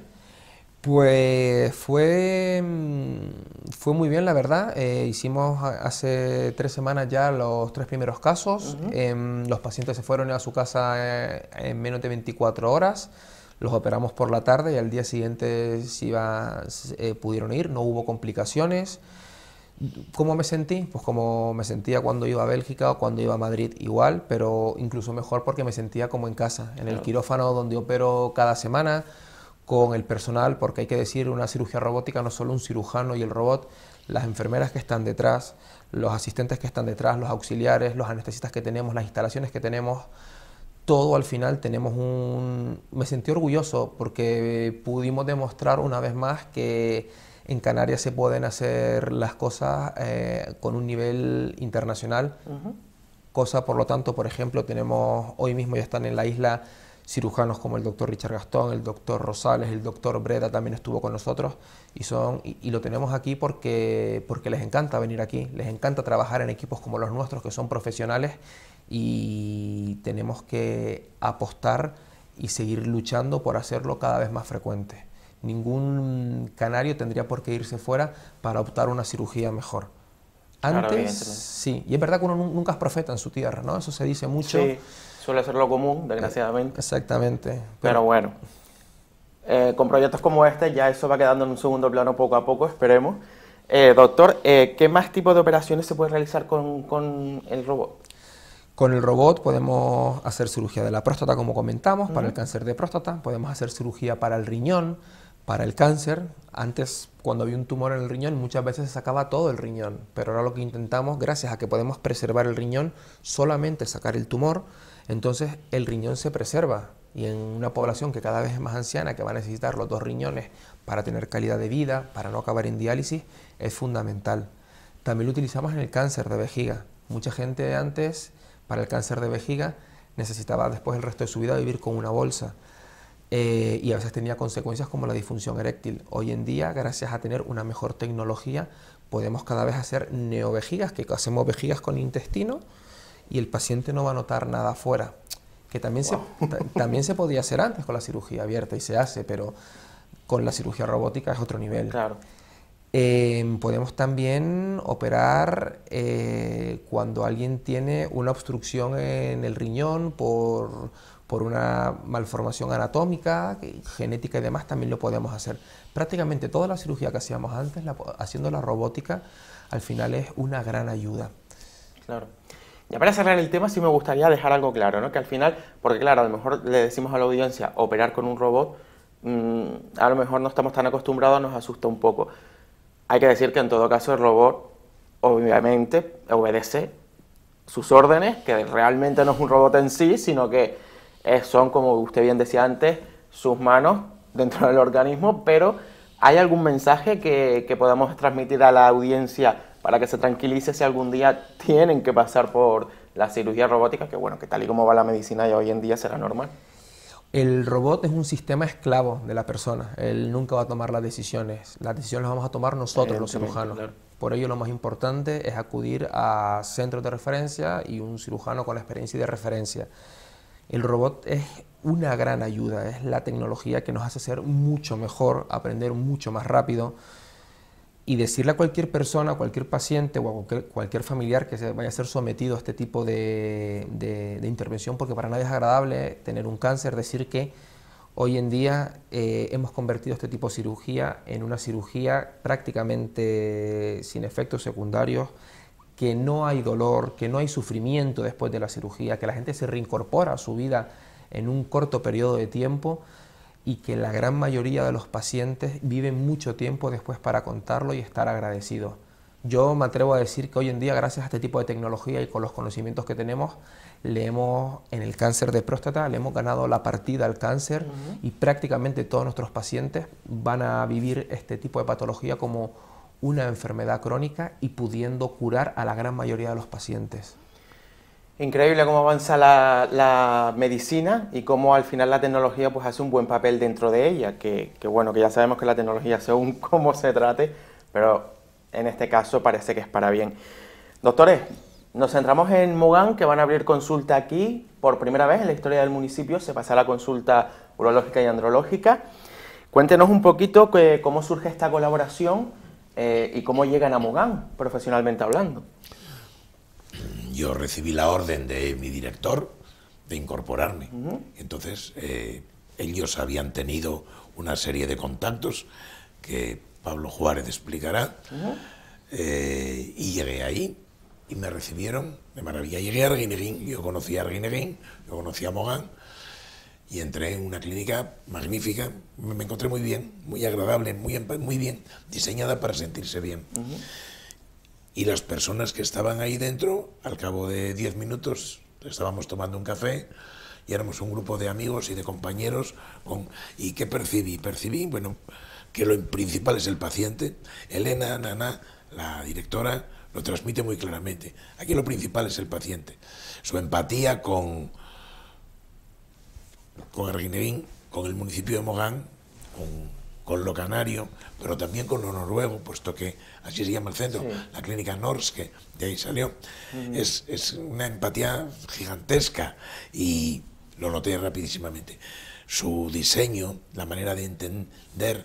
S3: Pues fue, mm, fue muy bien, la verdad. Eh, hicimos hace tres semanas ya los tres primeros casos. Em, los pacientes se fueron a su casa eh, en menos de 24 horas. Los operamos por la tarde y al día siguiente eh, pudieron ir. No hubo complicaciones. ¿Cómo me sentí? Pues como me sentía cuando iba a Bélgica o cuando iba a Madrid, igual, pero incluso mejor porque me sentía como en casa, en el quirófano donde opero cada semana, con el personal, porque hay que decir, una cirugía robótica no solo un cirujano y el robot, las enfermeras que están detrás, los asistentes que están detrás, los auxiliares, los anestesistas que tenemos, las instalaciones que tenemos, todo al final tenemos un... Me sentí orgulloso porque pudimos demostrar una vez más que en Canarias se pueden hacer las cosas eh, con un nivel internacional. Cosa, por lo tanto, por ejemplo, tenemos hoy mismo ya están en la isla cirujanos como el doctor Richard Gastón, el doctor Rosales, el doctor Breda también estuvo con nosotros y, son, y, lo tenemos aquí porque, porque les encanta venir aquí, les encanta trabajar en equipos como los nuestros que son profesionales y tenemos que apostar y seguir luchando por hacerlo cada vez más frecuente. Ningún canario tendría por qué irse fuera para optar una cirugía mejor. Antes, sí, y es verdad que uno nunca es profeta en su tierra, ¿no? Eso se dice mucho. Sí
S1: suele ser lo común, eh, desgraciadamente.
S3: Exactamente.
S1: Pero, bueno, eh, con proyectos como este ya eso va quedando en un segundo plano poco a poco, esperemos. Eh, doctor, ¿qué más tipo de operaciones se puede realizar con, con, el robot?
S3: Con el robot podemos hacer cirugía de la próstata, como comentamos, para el cáncer de próstata, podemos hacer cirugía para el riñón, para el cáncer, antes cuando había un tumor en el riñón muchas veces se sacaba todo el riñón, pero ahora lo que intentamos, gracias a que podemos preservar el riñón, solamente sacar el tumor, entonces el riñón se preserva y en una población que cada vez es más anciana, que va a necesitar los dos riñones para tener calidad de vida, para no acabar en diálisis, es fundamental. También lo utilizamos en el cáncer de vejiga. Mucha gente antes, para el cáncer de vejiga, necesitaba después el resto de su vida vivir con una bolsa. Eh, y a veces tenía consecuencias como la disfunción eréctil. Hoy en día, gracias a tener una mejor tecnología, podemos cada vez hacer neovejigas, que hacemos vejigas con intestino y el paciente no va a notar nada afuera, que también, se, también se podía hacer antes con la cirugía abierta y se hace, pero con la cirugía robótica es otro nivel. Em, podemos también operar eh, cuando alguien tiene una obstrucción en el riñón por por una malformación anatómica, genética y demás, también lo podemos hacer. Prácticamente toda la cirugía que hacíamos antes, haciendo la robótica, al final es una gran ayuda.
S1: Claro. Ya para cerrar el tema, sí me gustaría dejar algo claro, ¿no? Que al final, porque claro, a lo mejor le decimos a la audiencia operar con un robot, mm, a lo mejor no estamos tan acostumbrados, nos asusta un poco. Hay que decir que en todo caso el robot, obviamente, obedece sus órdenes, que realmente no es un robot en sí, sino que son, como usted bien decía antes, sus manos dentro del organismo, pero ¿hay algún mensaje que, podamos transmitir a la audiencia para que se tranquilice si algún día tienen que pasar por la cirugía robótica, que bueno, que tal y como va la medicina ya hoy en día será normal?
S3: El robot es un sistema esclavo de la persona. Él nunca va a tomar las decisiones. Las decisiones las vamos a tomar nosotros, los cirujanos. Por ello, lo más importante es acudir a centros de referencia y un cirujano con la experiencia y de referencia. El robot es una gran ayuda, es la tecnología que nos hace ser mucho mejor, aprender mucho más rápido y decirle a cualquier persona, a cualquier paciente o a cualquier, familiar que se vaya a ser sometido a este tipo de, intervención, porque para nadie es agradable tener un cáncer, decir que hoy en día eh, hemos convertido este tipo de cirugía en una cirugía prácticamente sin efectos secundarios, que no hay dolor, que no hay sufrimiento después de la cirugía, que la gente se reincorpora a su vida en un corto periodo de tiempo y que la gran mayoría de los pacientes viven mucho tiempo después para contarlo y estar agradecidos. Yo me atrevo a decir que hoy en día, gracias a este tipo de tecnología y con los conocimientos que tenemos, le hemos, en el cáncer de próstata, le hemos ganado la partida al cáncer y prácticamente todos nuestros pacientes van a vivir este tipo de patología como una enfermedad crónica y pudiendo curar a la gran mayoría de los pacientes.
S1: Increíble cómo avanza la, medicina y cómo al final la tecnología pues hace un buen papel dentro de ella, que, bueno, que ya sabemos que la tecnología según cómo se trate, pero en este caso parece que es para bien. Doctores, nos centramos en Mogán, que van a abrir consulta aquí por primera vez en la historia del municipio, se pasa a consulta urológica y andrológica. Cuéntenos un poquito cómo surge esta colaboración eh, y cómo llegan a Mogán, profesionalmente hablando.
S2: Yo recibí la orden de mi director de incorporarme. Entonces, eh, ellos habían tenido una serie de contactos que Pablo Juárez explicará. Eh, y llegué ahí y me recibieron de maravilla. Llegué a Arguineguín, yo conocí a Arguineguín, yo conocí a Mogán y entré en una clínica magnífica, me encontré muy bien, muy agradable, muy, muy bien, diseñada para sentirse bien. Y las personas que estaban ahí dentro, al cabo de 10 minutos, estábamos tomando un café y éramos un grupo de amigos y de compañeros. Con, ¿Y qué percibí? Percibí, bueno, que lo principal es el paciente. Elena Nana, la directora, lo transmite muy claramente. Aquí lo principal es el paciente. Su empatía con con con el municipio de Mogán, con, con, lo canario, pero también con lo noruego, puesto que así se llama el centro, la clínica Norske, de ahí salió. Es, es, una empatía gigantesca y lo noté rapidísimamente. Su diseño, la manera de entender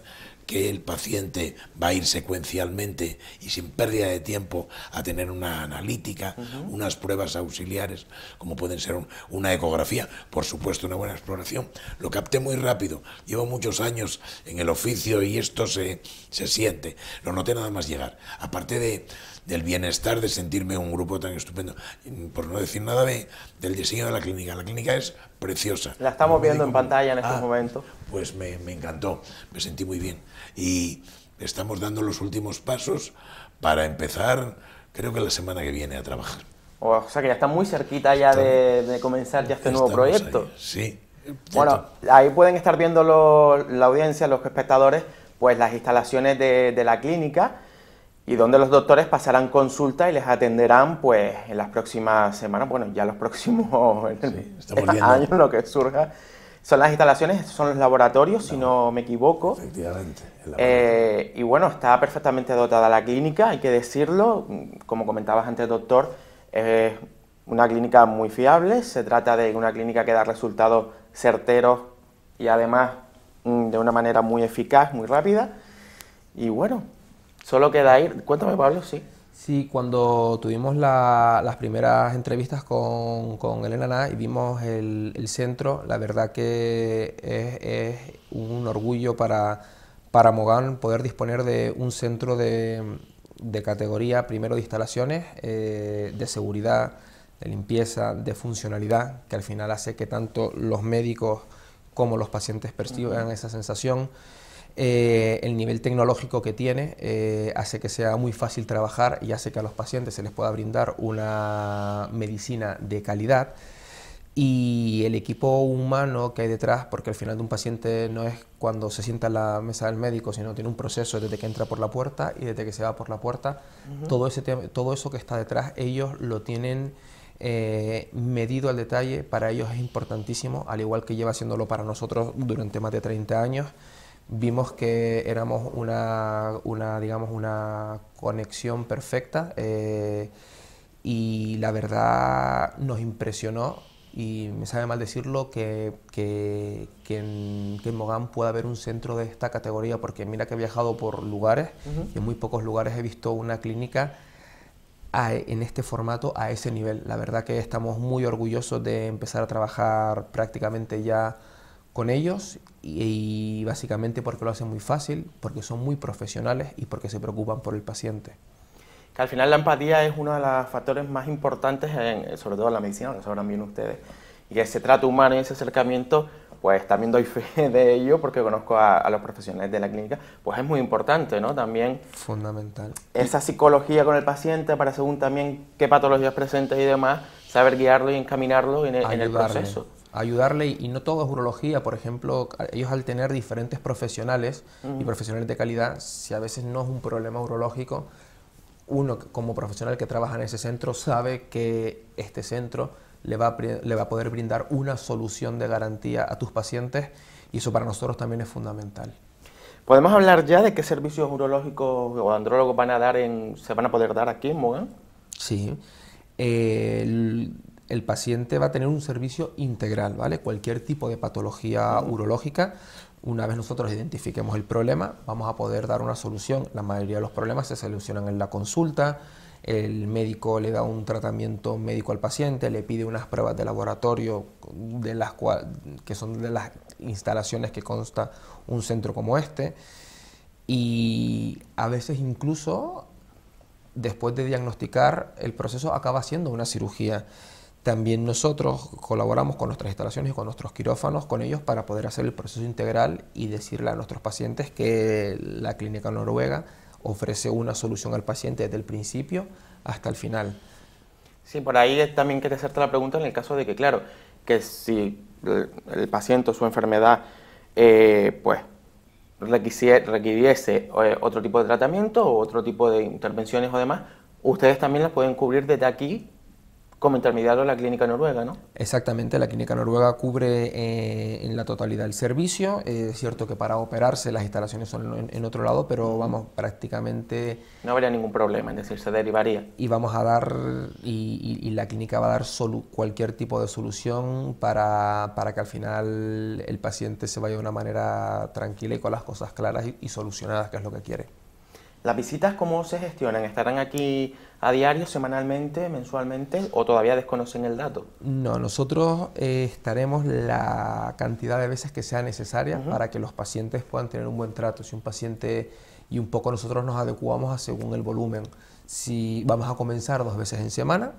S2: que el paciente va a ir secuencialmente y sin pérdida de tiempo a tener una analítica, unas pruebas auxiliares, como pueden ser una ecografía, por supuesto una buena exploración. Lo capté muy rápido, llevo muchos años en el oficio y esto se, siente, lo noté nada más llegar. Aparte del bienestar de sentirme un grupo tan estupendo, por no decir nada del diseño de la clínica, la clínica es preciosa. La estamos viendo en pantalla en este ah, momento... Pues me, me, encantó, me sentí muy bien. Y estamos dando los últimos pasos para empezar, creo que la semana que viene, a trabajar.
S1: O sea que ya está muy cerquita ya de, comenzar ya este nuevo proyecto.
S2: sí. Bueno,
S1: ahí pueden estar viendo la audiencia, los espectadores, pues las instalaciones de la clínica y donde los doctores pasarán consulta y les atenderán pues en las próximas semanas, bueno, ya los próximos este años, lo que surja. Son las instalaciones, son los laboratorios, si no me equivoco. Efectivamente. Eh, y bueno, está perfectamente dotada la clínica, hay que decirlo. Como comentabas antes, doctor, es una clínica muy fiable. Se trata de una clínica que da resultados certeros y además mm, de una manera muy eficaz, muy rápida. Y bueno, Solo queda ir. Cuéntame, Pablo, sí. Sí, cuando tuvimos las
S3: primeras entrevistas con, Elena Ná y vimos el, centro, la verdad que es, un orgullo para, para Mogán poder disponer de un centro de, categoría, primero de instalaciones, eh, de seguridad, de limpieza, de funcionalidad, que al final hace que tanto los médicos como los pacientes perciban esa sensación. Eh, el nivel tecnológico que tiene eh, hace que sea muy fácil trabajar y hace que a los pacientes se les pueda brindar una medicina de calidad. Y el equipo humano que hay detrás, porque al final de un paciente no es cuando se sienta en la mesa del médico, sino tiene un proceso desde que entra por la puerta y desde que se va por la puerta, todo, todo eso que está detrás, ellos lo tienen eh, medido al detalle, para ellos es importantísimo, al igual que lleva haciéndolo para nosotros durante más de 30 años vimos que éramos una, una digamos, una conexión perfecta eh, y la verdad nos impresionó y me sabe mal decirlo que, en, Mogán pueda haber un centro de esta categoría, porque mira que he viajado por lugares y en muy pocos lugares he visto una clínica en este formato a ese nivel. La verdad que estamos muy orgullosos de empezar a trabajar prácticamente ya con ellos y, básicamente porque lo hacen muy fácil, porque son muy profesionales y porque se preocupan por el paciente.
S1: Que al final la empatía es uno de los factores más importantes, sobre todo en la medicina, lo sabrán bien ustedes. Y ese trato humano y ese acercamiento, pues también doy fe de ello porque conozco a, los profesionales de la clínica, pues es muy importante, ¿no? También...
S3: Fundamental.
S1: Esa psicología con el paciente para según también qué patologías presentes y demás, saber guiarlo y encaminarlo en el proceso
S3: ayudarle y no todo es urología, por ejemplo, ellos al tener diferentes profesionales y profesionales de calidad, si a veces no es un problema urológico, uno como profesional que trabaja en ese centro sabe que este centro le va, a, le va a poder brindar una solución de garantía a tus pacientes y eso para nosotros también es fundamental.
S1: ¿Podemos hablar ya de qué servicios urológicos o andrólogos van a dar en, se van a poder dar aquí en Mogán?
S3: Sí. Eh, el paciente va a tener un servicio integral, ¿vale? Cualquier tipo de patología urológica, una vez nosotros identifiquemos el problema, vamos a poder dar una solución. La mayoría de los problemas se solucionan en la consulta, el médico le da un tratamiento médico al paciente, le pide unas pruebas de laboratorio de las que son de las instalaciones que consta un centro como este. Y a veces incluso, después de diagnosticar, el proceso acaba siendo una cirugía. También nosotros colaboramos con nuestras instalaciones y con nuestros quirófanos, con ellos, para poder hacer el proceso integral y decirle a nuestros pacientes que la clínica noruega ofrece una solución al paciente desde el principio hasta el final.
S1: Sí, por ahí también quería hacerte la pregunta en el caso de que, claro, que si el paciente o su enfermedad, eh, pues, requiriese eh, otro tipo de tratamiento o otro tipo de intervenciones o demás, ustedes también las pueden cubrir desde aquí como intermediario la clínica noruega, ¿no?
S3: Exactamente, la clínica noruega cubre eh, en la totalidad el servicio. es cierto que para operarse las instalaciones son en, otro lado, pero vamos, prácticamente...
S1: No habría ningún problema, es decir, se derivaría.
S3: Y vamos a dar, y, la clínica va a dar cualquier tipo de solución para, para, que al final el paciente se vaya de una manera tranquila y con las cosas claras y solucionadas, que es lo que quiere.
S1: ¿Las visitas cómo se gestionan? ¿Estarán aquí a diario, semanalmente, mensualmente o todavía desconocen el dato?
S3: No, nosotros eh, estaremos la cantidad de veces que sea necesaria para que los pacientes puedan tener un buen trato. Si un paciente y un poco nosotros nos adecuamos según el volumen, si vamos a comenzar dos veces en semana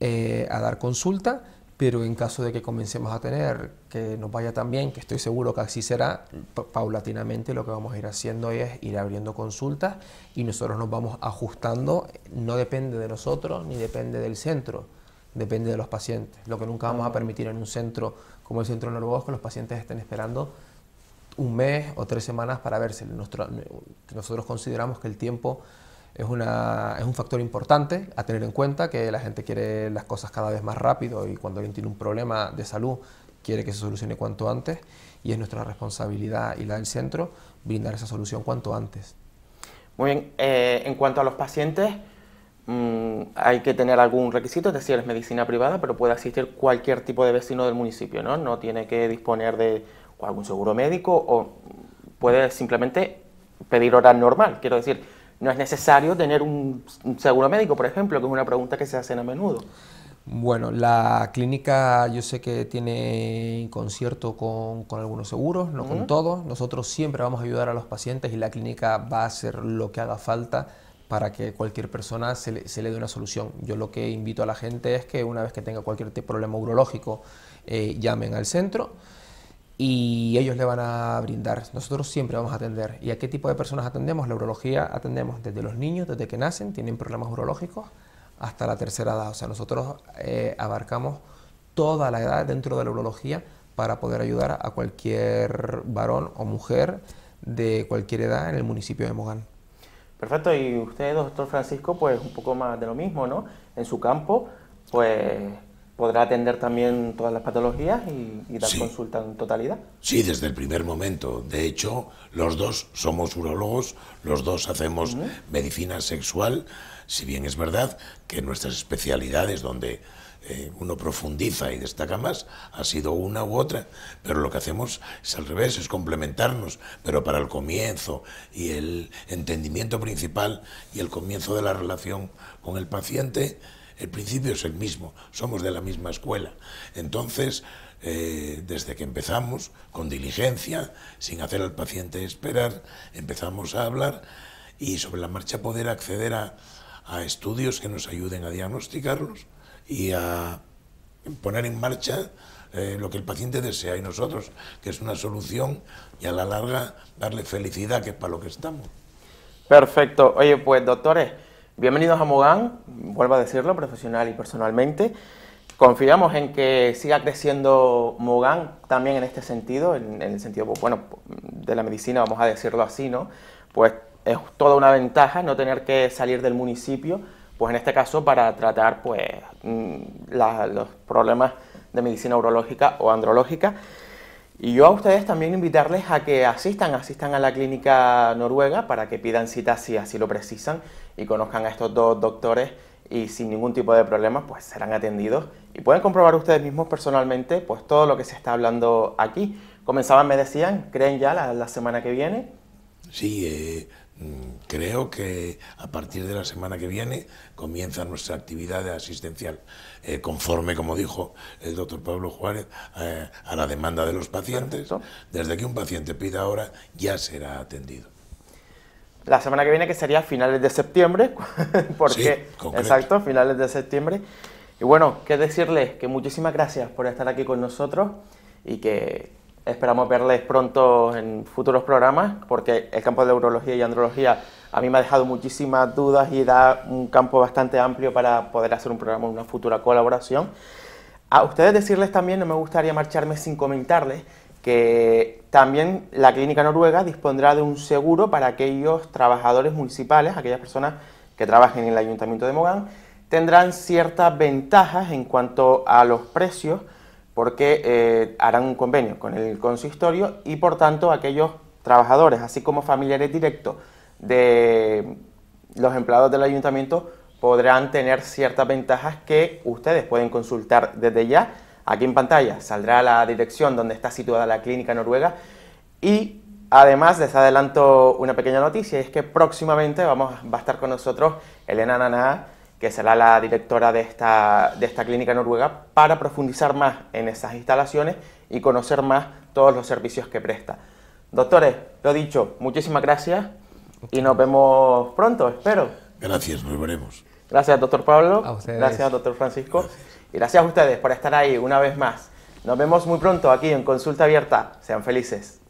S3: eh, a dar consulta pero en caso de que comencemos a tener que nos vaya tan bien, que estoy seguro que así será, paulatinamente lo que vamos a ir haciendo es ir abriendo consultas y nosotros nos vamos ajustando, no depende de nosotros ni depende del centro, depende de los pacientes. Lo que nunca vamos a permitir en un centro como el Centro Norboz, que los pacientes estén esperando un mes o tres semanas para verse. nosotros consideramos que el tiempo es, una, un factor importante a tener en cuenta, que la gente quiere las cosas cada vez más rápido y cuando alguien tiene un problema de salud quiere que se solucione cuanto antes y es nuestra responsabilidad y la del centro brindar esa solución cuanto antes.
S1: Muy bien, eh, en cuanto a los pacientes, mm, hay que tener algún requisito, es decir, es medicina privada, pero puede asistir cualquier tipo de vecino del municipio, ¿no? No tiene que disponer de algún seguro médico o puede simplemente pedir hora normal, quiero decir, no es necesario tener un seguro médico, por ejemplo, que es una pregunta que se hacen a menudo.
S3: Bueno, la clínica yo sé que tiene concierto con, algunos seguros, no con todos. Nosotros siempre vamos a ayudar a los pacientes y la clínica va a hacer lo que haga falta para que cualquier persona se le, dé una solución. Yo lo que invito a la gente es que una vez que tenga cualquier problema urológico, eh, llamen al centro y ellos le van a brindar. Nosotros siempre vamos a atender. ¿Y a qué tipo de personas atendemos? La urología atendemos desde los niños, desde que nacen, tienen problemas urológicos, hasta la tercera edad. O sea, nosotros eh, abarcamos toda la edad dentro de la urología para poder ayudar a cualquier varón o mujer de cualquier edad en el municipio de Mogán.
S1: Perfecto, y usted, doctor Francisco, pues un poco más de lo mismo, ¿no? En su campo, pues podrá atender también todas las patologías y, y dar consulta en totalidad.
S2: Sí, desde el primer momento. De hecho, los dos somos urologos, los dos hacemos medicina sexual, si bien es verdad que nuestras especialidades donde eh, uno profundiza y destaca más ha sido una u otra, pero lo que hacemos es al revés, es complementarnos, pero para el comienzo y el entendimiento principal y el comienzo de la relación con el paciente, el principio es el mismo, somos de la misma escuela. Entonces, eh, desde que empezamos, con diligencia, sin hacer al paciente esperar, empezamos a hablar y sobre la marcha poder acceder a, estudios que nos ayuden a diagnosticarlos y a poner en marcha eh, lo que el paciente desea y nosotros, que es una solución y a la larga darle felicidad, que es para lo que estamos.
S1: Perfecto. Oye, pues doctores, Bienvenidos a Mogán, vuelvo a decirlo profesional y personalmente. Confiamos en que siga creciendo Mogán también en este sentido, en, el sentido pues, bueno, de la medicina, vamos a decirlo así, ¿no? Pues es toda una ventaja no tener que salir del municipio, pues en este caso para tratar pues, mm, los problemas de medicina urológica o andrológica. Y yo a ustedes también invitarles a que asistan, asistan a la clínica noruega para que pidan citas si así lo precisan y conozcan a estos dos doctores y sin ningún tipo de problema pues serán atendidos y pueden comprobar ustedes mismos personalmente pues todo lo que se está hablando aquí. Comenzaban, me decían, ¿creen ya la, semana que viene?
S2: Sí, eh, mm, creo que a partir de la semana que viene comienza nuestra actividad asistencial, eh, conforme, como dijo el doctor Pablo Juárez, eh, a la demanda de los pacientes. Desde que un paciente pida ahora ya será atendido la semana que
S1: viene, que sería finales de septiembre, porque, exacto, finales de septiembre. Y bueno, qué decirles que muchísimas gracias por estar aquí con nosotros y que esperamos verles pronto en futuros programas, porque el campo de urología y andrología a mí me ha dejado muchísimas dudas y da un campo bastante amplio para poder hacer un programa una futura colaboración. A ustedes decirles también, no me gustaría marcharme sin comentarles que también la clínica noruega dispondrá de un seguro para aquellos trabajadores municipales, aquellas personas que trabajen en el ayuntamiento de Mogán, tendrán ciertas ventajas en cuanto a los precios porque eh, harán un convenio con el consistorio y por tanto aquellos trabajadores, así como familiares directos de los empleados del ayuntamiento, podrán tener ciertas ventajas que ustedes pueden consultar desde ya Aquí en pantalla saldrá la dirección donde está situada la clínica noruega y además les adelanto una pequeña noticia, y es que próximamente vamos, va a estar con nosotros Elena Naná, que será la directora de esta, de esta clínica noruega, para profundizar más en esas instalaciones y conocer más todos los servicios que presta. Doctores, lo dicho, muchísimas gracias y nos vemos pronto, espero.
S2: Gracias, nos veremos.
S1: Gracias, doctor Pablo. Gracias, doctor Francisco. Gracias a ustedes por estar ahí una vez más. Nos vemos muy pronto aquí en Consulta Abierta. Sean felices.